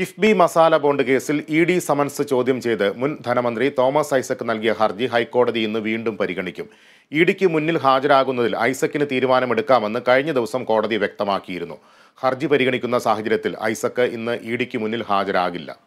KIIFB masala bond കേസിൽ E D summons ചോദ്യം ചെയ്ത് മുൻ ധനമന്ത്രി തോമസ് ഐസക് നൽകിയ ഹർജി ഹൈക്കോടതി ഇന്ന് വീണ്ടും പരിഗണിക്കും ഇ ഡിക്ക് മുന്നിൽ ഹാജരാകുന്നതിൽ ഐസക്കിന് തീരുമാനമെടുക്കാമെന്ന് കഴിഞ്ഞ ദിവസം കോടതി വ്യക്തമാക്കിയിരുന്നു ഹർജി പരിഗണിക്കുന്ന സാഹചര്യത്തിൽ ഐസക് ഇന്ന് ഇ ഡിക്ക് മുന്നിൽ ഹാജരാകില്ല